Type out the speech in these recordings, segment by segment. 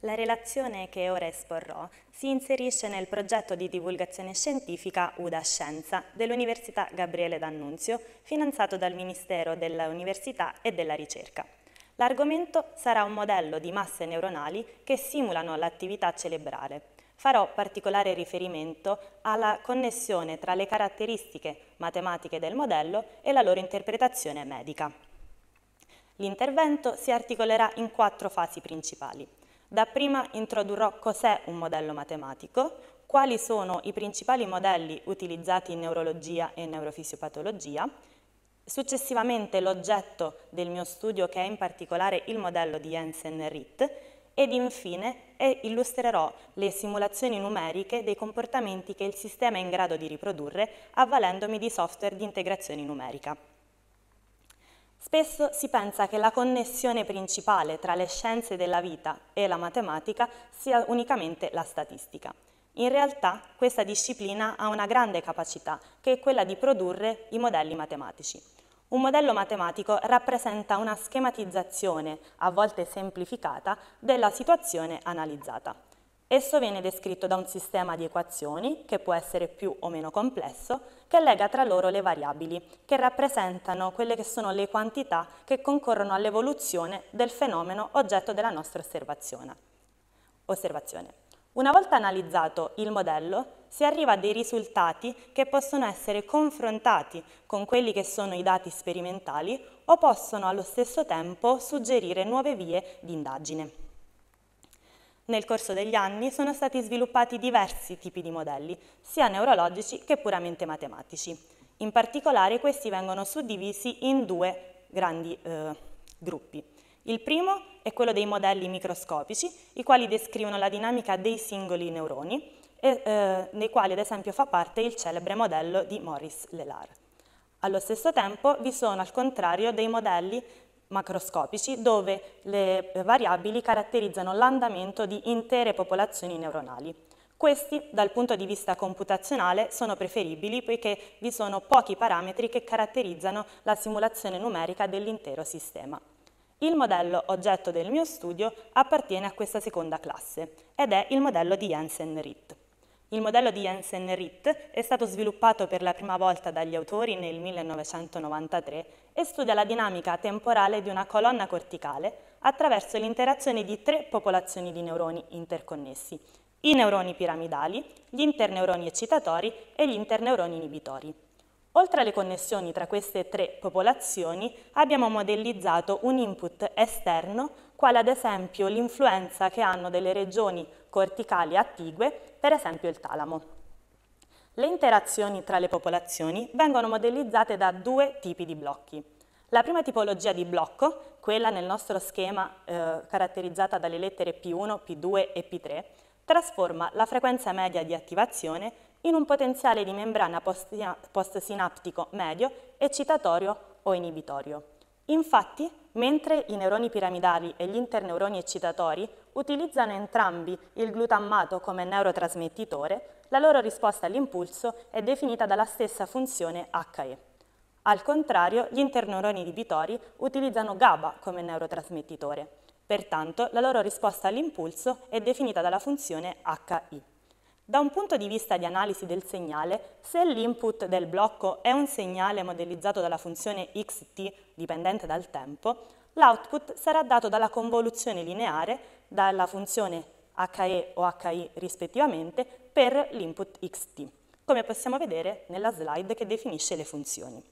La relazione che ora esporrò si inserisce nel progetto di divulgazione scientifica UDA Scienza dell'Università Gabriele D'Annunzio, finanziato dal Ministero dell'Università e della Ricerca. L'argomento sarà un modello di masse neuronali che simulano l'attività cerebrale. Farò particolare riferimento alla connessione tra le caratteristiche matematiche del modello e la loro interpretazione medica. L'intervento si articolerà in quattro fasi principali. Dapprima introdurrò cos'è un modello matematico, quali sono i principali modelli utilizzati in neurologia e neurofisiopatologia, successivamente l'oggetto del mio studio che è in particolare il modello di Jensen-Ritt ed infine illustrerò le simulazioni numeriche dei comportamenti che il sistema è in grado di riprodurre avvalendomi di software di integrazione numerica. Spesso si pensa che la connessione principale tra le scienze della vita e la matematica sia unicamente la statistica. In realtà questa disciplina ha una grande capacità, che è quella di produrre i modelli matematici. Un modello matematico rappresenta una schematizzazione, a volte semplificata, della situazione analizzata. Esso viene descritto da un sistema di equazioni, che può essere più o meno complesso, che lega tra loro le variabili, che rappresentano quelle che sono le quantità che concorrono all'evoluzione del fenomeno oggetto della nostra osservazione. osservazione. Una volta analizzato il modello, si arriva a dei risultati che possono essere confrontati con quelli che sono i dati sperimentali o possono allo stesso tempo suggerire nuove vie di indagine. Nel corso degli anni sono stati sviluppati diversi tipi di modelli, sia neurologici che puramente matematici. In particolare questi vengono suddivisi in due grandi eh, gruppi. Il primo è quello dei modelli microscopici, i quali descrivono la dinamica dei singoli neuroni, e, eh, nei quali ad esempio fa parte il celebre modello di Maurice Lelar. Allo stesso tempo vi sono al contrario dei modelli macroscopici dove le eh, variabili caratterizzano l'andamento di intere popolazioni neuronali. Questi, dal punto di vista computazionale, sono preferibili poiché vi sono pochi parametri che caratterizzano la simulazione numerica dell'intero sistema. Il modello oggetto del mio studio appartiene a questa seconda classe ed è il modello di Jensen-Ritt. Il modello di Jensen-Ritt è stato sviluppato per la prima volta dagli autori nel 1993 e studia la dinamica temporale di una colonna corticale attraverso l'interazione di tre popolazioni di neuroni interconnessi, i neuroni piramidali, gli interneuroni eccitatori e gli interneuroni inibitori. Oltre alle connessioni tra queste tre popolazioni, abbiamo modellizzato un input esterno, quale ad esempio l'influenza che hanno delle regioni corticali attigue, per esempio il talamo. Le interazioni tra le popolazioni vengono modellizzate da due tipi di blocchi. La prima tipologia di blocco, quella nel nostro schema eh, caratterizzata dalle lettere P1, P2 e P3, trasforma la frequenza media di attivazione in un potenziale di membrana postsinaptico medio eccitatorio o inibitorio. Infatti, mentre i neuroni piramidali e gli interneuroni eccitatori utilizzano entrambi il glutammato come neurotrasmettitore, la loro risposta all'impulso è definita dalla stessa funzione HE. Al contrario, gli interneuroni inhibitori utilizzano GABA come neurotrasmettitore. Pertanto, la loro risposta all'impulso è definita dalla funzione HI. Da un punto di vista di analisi del segnale, se l'input del blocco è un segnale modellizzato dalla funzione xt dipendente dal tempo, l'output sarà dato dalla convoluzione lineare, dalla funzione HE o HI rispettivamente, per l'input xt, come possiamo vedere nella slide che definisce le funzioni.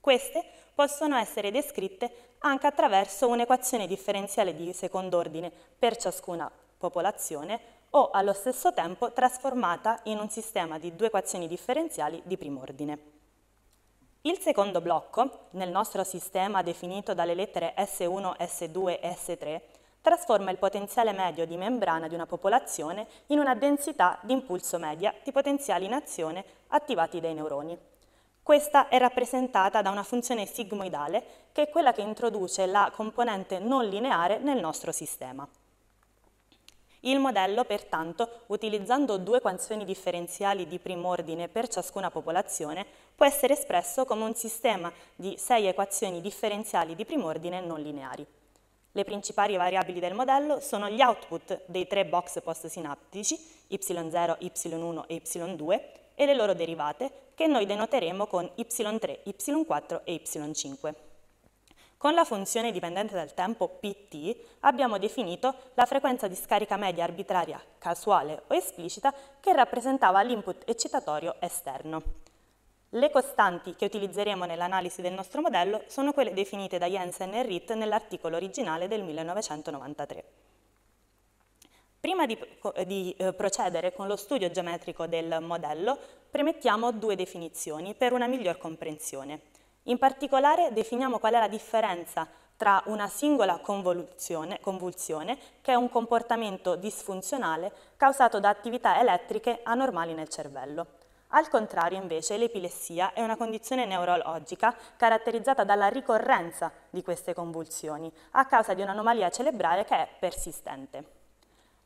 Queste possono essere descritte anche attraverso un'equazione differenziale di secondo ordine per ciascuna popolazione o allo stesso tempo trasformata in un sistema di due equazioni differenziali di primo ordine. Il secondo blocco, nel nostro sistema definito dalle lettere S1, S2 e S3, trasforma il potenziale medio di membrana di una popolazione in una densità di impulso media di potenziali in azione attivati dai neuroni. Questa è rappresentata da una funzione sigmoidale che è quella che introduce la componente non lineare nel nostro sistema. Il modello, pertanto, utilizzando due equazioni differenziali di primo ordine per ciascuna popolazione, può essere espresso come un sistema di sei equazioni differenziali di primo ordine non lineari. Le principali variabili del modello sono gli output dei tre box postsinaptici, y0, y1 e y2, e le loro derivate, che noi denoteremo con y3, y4 e y5. Con la funzione dipendente dal tempo pt abbiamo definito la frequenza di scarica media arbitraria casuale o esplicita che rappresentava l'input eccitatorio esterno. Le costanti che utilizzeremo nell'analisi del nostro modello sono quelle definite da Jensen e Ritt nell'articolo originale del 1993. Prima di, di eh, procedere con lo studio geometrico del modello, premettiamo due definizioni per una miglior comprensione. In particolare definiamo qual è la differenza tra una singola convulsione, che è un comportamento disfunzionale causato da attività elettriche anormali nel cervello, al contrario, invece, l'epilessia è una condizione neurologica caratterizzata dalla ricorrenza di queste convulsioni a causa di un'anomalia cerebrale che è persistente.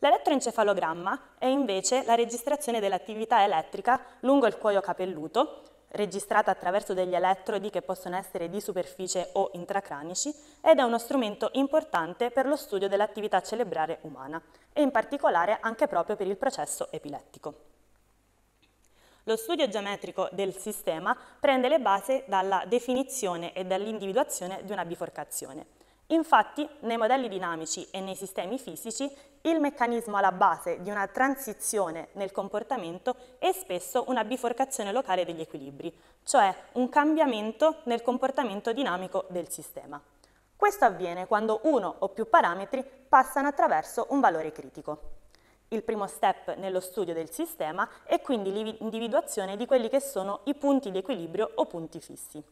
L'elettroencefalogramma è invece la registrazione dell'attività elettrica lungo il cuoio capelluto, registrata attraverso degli elettrodi che possono essere di superficie o intracranici, ed è uno strumento importante per lo studio dell'attività cerebrale umana e in particolare anche proprio per il processo epilettico. Lo studio geometrico del sistema prende le basi dalla definizione e dall'individuazione di una biforcazione. Infatti, nei modelli dinamici e nei sistemi fisici, il meccanismo alla base di una transizione nel comportamento è spesso una biforcazione locale degli equilibri, cioè un cambiamento nel comportamento dinamico del sistema. Questo avviene quando uno o più parametri passano attraverso un valore critico il primo step nello studio del sistema e quindi l'individuazione di quelli che sono i punti di equilibrio o punti fissi.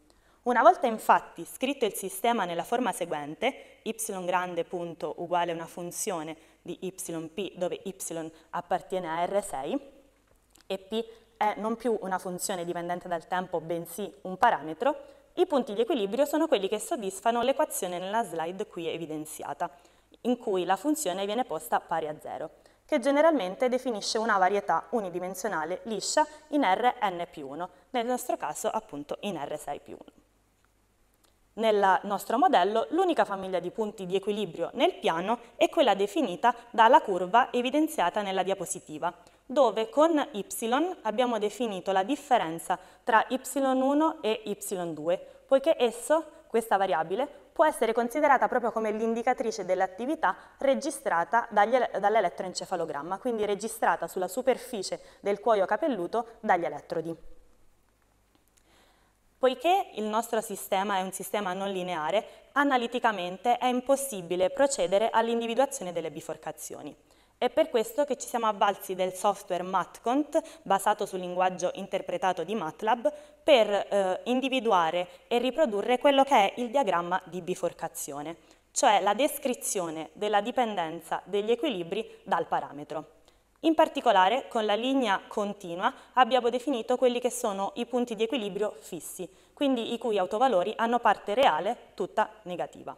Una volta infatti scritto il sistema nella forma seguente, y grande punto uguale a una funzione di yp dove y appartiene a R6 e p è non più una funzione dipendente dal tempo bensì un parametro, i punti di equilibrio sono quelli che soddisfano l'equazione nella slide qui evidenziata, in cui la funzione viene posta pari a 0 che generalmente definisce una varietà unidimensionale liscia in Rn più 1, nel nostro caso appunto in R6 più 1. Nel nostro modello l'unica famiglia di punti di equilibrio nel piano è quella definita dalla curva evidenziata nella diapositiva, dove con y abbiamo definito la differenza tra y1 e y2, poiché esso, questa variabile, può essere considerata proprio come l'indicatrice dell'attività registrata dall'elettroencefalogramma, quindi registrata sulla superficie del cuoio capelluto dagli elettrodi. Poiché il nostro sistema è un sistema non lineare, analiticamente è impossibile procedere all'individuazione delle biforcazioni. È per questo che ci siamo avvalsi del software MatCont, basato sul linguaggio interpretato di MATLAB, per eh, individuare e riprodurre quello che è il diagramma di biforcazione, cioè la descrizione della dipendenza degli equilibri dal parametro. In particolare, con la linea continua abbiamo definito quelli che sono i punti di equilibrio fissi, quindi i cui autovalori hanno parte reale tutta negativa.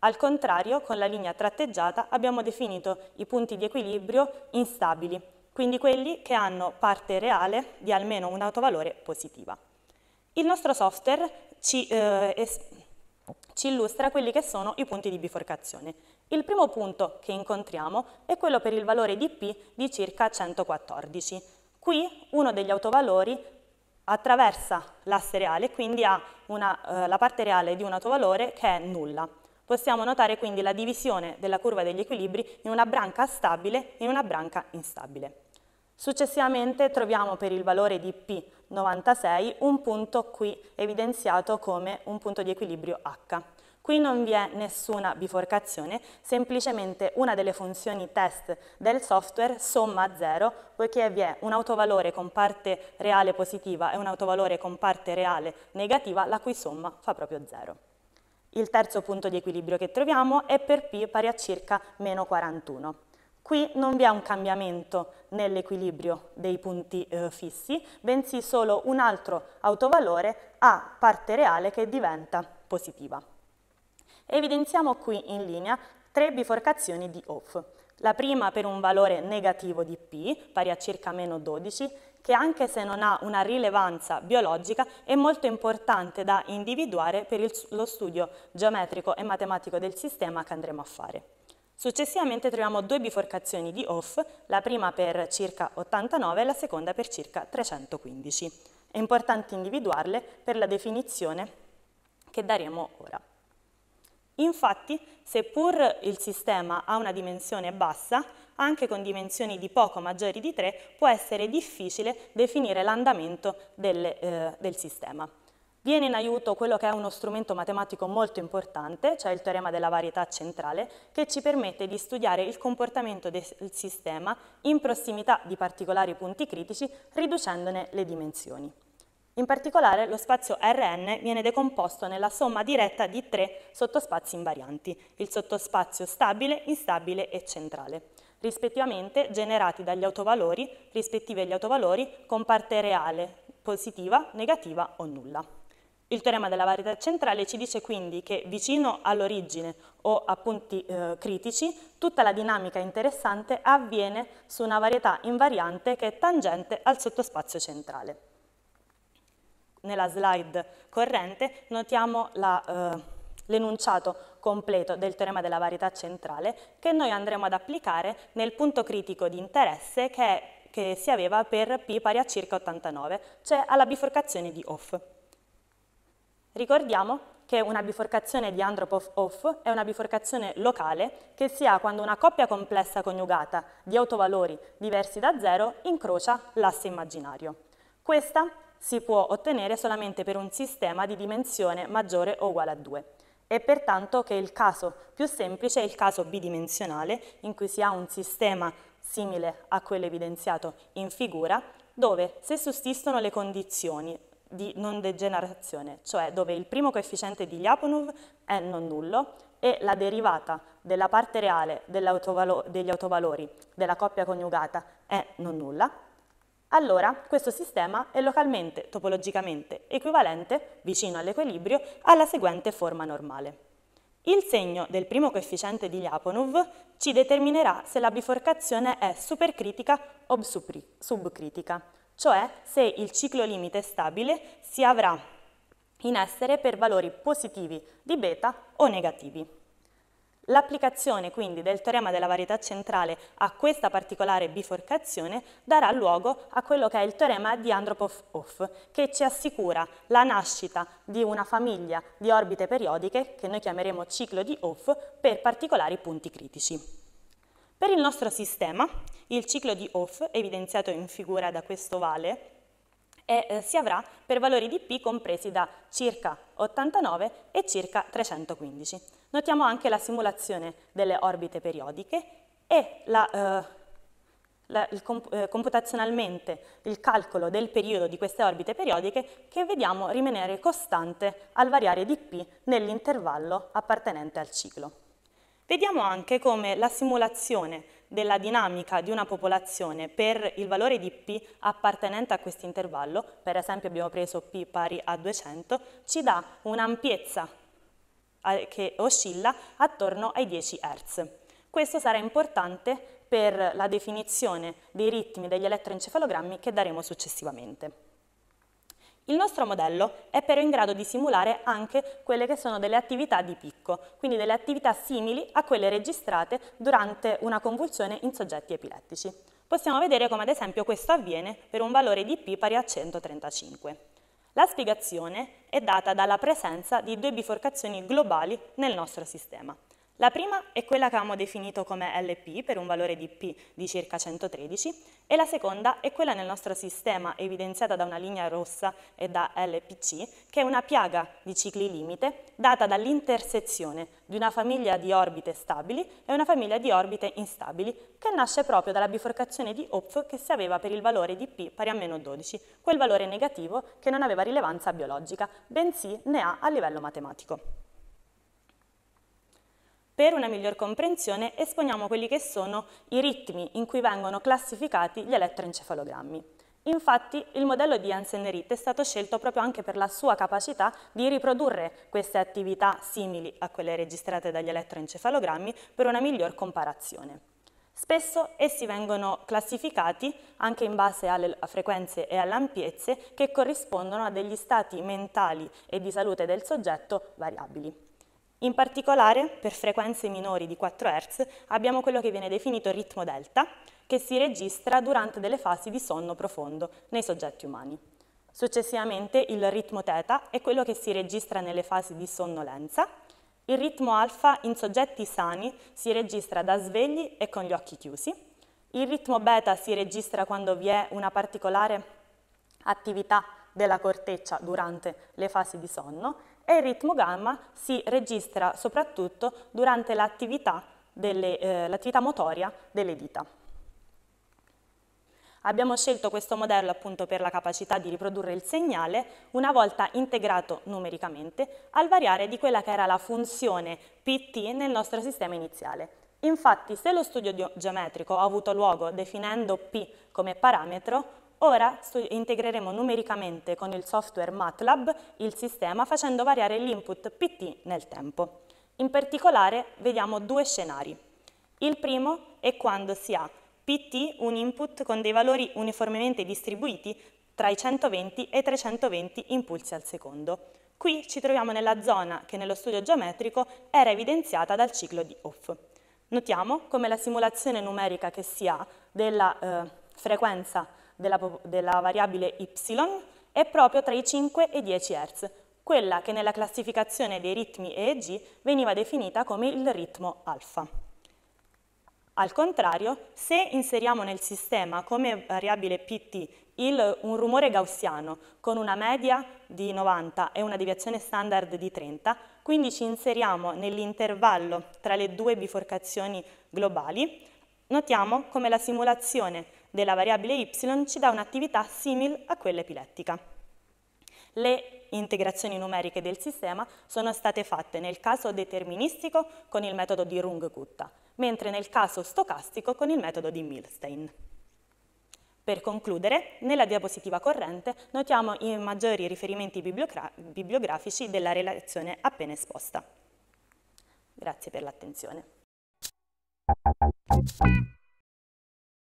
Al contrario, con la linea tratteggiata abbiamo definito i punti di equilibrio instabili, quindi quelli che hanno parte reale di almeno un autovalore positiva. Il nostro software ci, eh, ci illustra quelli che sono i punti di biforcazione. Il primo punto che incontriamo è quello per il valore di P di circa 114. Qui uno degli autovalori attraversa l'asse reale, quindi ha una, eh, la parte reale di un autovalore che è nulla. Possiamo notare quindi la divisione della curva degli equilibri in una branca stabile e in una branca instabile. Successivamente troviamo per il valore di P96 un punto qui evidenziato come un punto di equilibrio H. Qui non vi è nessuna biforcazione, semplicemente una delle funzioni test del software somma a zero, poiché vi è un autovalore con parte reale positiva e un autovalore con parte reale negativa, la cui somma fa proprio zero. Il terzo punto di equilibrio che troviamo è per P pari a circa meno 41. Qui non vi è un cambiamento nell'equilibrio dei punti eh, fissi, bensì solo un altro autovalore a parte reale che diventa positiva. Evidenziamo qui in linea tre biforcazioni di off. La prima per un valore negativo di P, pari a circa meno 12, che anche se non ha una rilevanza biologica è molto importante da individuare per il, lo studio geometrico e matematico del sistema che andremo a fare. Successivamente troviamo due biforcazioni di OFF, la prima per circa 89 e la seconda per circa 315. È importante individuarle per la definizione che daremo ora. Infatti, seppur il sistema ha una dimensione bassa, anche con dimensioni di poco maggiori di 3 può essere difficile definire l'andamento delle, eh, del sistema. Viene in aiuto quello che è uno strumento matematico molto importante, cioè il teorema della varietà centrale, che ci permette di studiare il comportamento del sistema in prossimità di particolari punti critici, riducendone le dimensioni. In particolare lo spazio Rn viene decomposto nella somma diretta di tre sottospazi invarianti, il sottospazio stabile, instabile e centrale, rispettivamente generati dagli autovalori, rispettivi agli autovalori con parte reale positiva, negativa o nulla. Il teorema della varietà centrale ci dice quindi che vicino all'origine o a punti eh, critici tutta la dinamica interessante avviene su una varietà invariante che è tangente al sottospazio centrale nella slide corrente notiamo eh, l'enunciato eh, completo del teorema della varietà centrale che noi andremo ad applicare nel punto critico di interesse che, è, che si aveva per P pari a circa 89, cioè alla biforcazione di Hof. Ricordiamo che una biforcazione di Andropov-Hof è una biforcazione locale che si ha quando una coppia complessa coniugata di autovalori diversi da zero incrocia l'asse immaginario. Questa si può ottenere solamente per un sistema di dimensione maggiore o uguale a 2. È pertanto che il caso più semplice è il caso bidimensionale, in cui si ha un sistema simile a quello evidenziato in figura, dove se sussistono le condizioni di non degenerazione, cioè dove il primo coefficiente di Lyapunov è non nullo e la derivata della parte reale degli autovalori della coppia coniugata è non nulla, allora questo sistema è localmente topologicamente equivalente, vicino all'equilibrio, alla seguente forma normale. Il segno del primo coefficiente di Lyapunov ci determinerà se la biforcazione è supercritica o subcritica, cioè se il ciclo limite stabile si avrà in essere per valori positivi di beta o negativi. L'applicazione quindi del teorema della varietà centrale a questa particolare biforcazione darà luogo a quello che è il teorema di Andropov-Off, che ci assicura la nascita di una famiglia di orbite periodiche, che noi chiameremo ciclo di Off, per particolari punti critici. Per il nostro sistema, il ciclo di Off, evidenziato in figura da questo vale, e eh, si avrà per valori di P compresi da circa 89 e circa 315. Notiamo anche la simulazione delle orbite periodiche e la, eh, la, il comp eh, computazionalmente il calcolo del periodo di queste orbite periodiche che vediamo rimanere costante al variare di P nell'intervallo appartenente al ciclo. Vediamo anche come la simulazione della dinamica di una popolazione per il valore di P appartenente a questo intervallo, per esempio abbiamo preso P pari a 200, ci dà un'ampiezza eh, che oscilla attorno ai 10 Hz. Questo sarà importante per la definizione dei ritmi degli elettroencefalogrammi che daremo successivamente. Il nostro modello è però in grado di simulare anche quelle che sono delle attività di picco, quindi delle attività simili a quelle registrate durante una convulsione in soggetti epilettici. Possiamo vedere come ad esempio questo avviene per un valore di P pari a 135. La spiegazione è data dalla presenza di due biforcazioni globali nel nostro sistema. La prima è quella che abbiamo definito come LP per un valore di P di circa 113 e la seconda è quella nel nostro sistema evidenziata da una linea rossa e da LPC che è una piaga di cicli limite data dall'intersezione di una famiglia di orbite stabili e una famiglia di orbite instabili che nasce proprio dalla biforcazione di Opf che si aveva per il valore di P pari a meno 12, quel valore negativo che non aveva rilevanza biologica, bensì ne ha a livello matematico. Per una miglior comprensione esponiamo quelli che sono i ritmi in cui vengono classificati gli elettroencefalogrammi. Infatti il modello di Hansen-Ritt è stato scelto proprio anche per la sua capacità di riprodurre queste attività simili a quelle registrate dagli elettroencefalogrammi per una miglior comparazione. Spesso essi vengono classificati anche in base alle frequenze e alle ampiezze che corrispondono a degli stati mentali e di salute del soggetto variabili. In particolare, per frequenze minori di 4 Hz, abbiamo quello che viene definito ritmo delta, che si registra durante delle fasi di sonno profondo nei soggetti umani. Successivamente il ritmo teta è quello che si registra nelle fasi di sonnolenza, il ritmo alfa in soggetti sani si registra da svegli e con gli occhi chiusi, il ritmo beta si registra quando vi è una particolare attività della corteccia durante le fasi di sonno e il ritmo gamma si registra soprattutto durante l'attività eh, motoria delle dita. Abbiamo scelto questo modello appunto per la capacità di riprodurre il segnale una volta integrato numericamente al variare di quella che era la funzione PT nel nostro sistema iniziale. Infatti se lo studio geometrico ha avuto luogo definendo P come parametro, Ora integreremo numericamente con il software MATLAB il sistema facendo variare l'input PT nel tempo. In particolare vediamo due scenari. Il primo è quando si ha PT un input con dei valori uniformemente distribuiti tra i 120 e i 320 impulsi al secondo. Qui ci troviamo nella zona che nello studio geometrico era evidenziata dal ciclo di Off. Notiamo come la simulazione numerica che si ha della eh, frequenza della, della variabile y è proprio tra i 5 e i 10 Hz, quella che nella classificazione dei ritmi EEG veniva definita come il ritmo alfa. Al contrario, se inseriamo nel sistema come variabile PT il, un rumore gaussiano con una media di 90 e una deviazione standard di 30, quindi ci inseriamo nell'intervallo tra le due biforcazioni globali, Notiamo come la simulazione della variabile y ci dà un'attività simile a quella epilettica. Le integrazioni numeriche del sistema sono state fatte nel caso deterministico con il metodo di Rung-Gutta, mentre nel caso stocastico con il metodo di Milstein. Per concludere, nella diapositiva corrente notiamo i maggiori riferimenti bibliografici della relazione appena esposta. Grazie per l'attenzione. you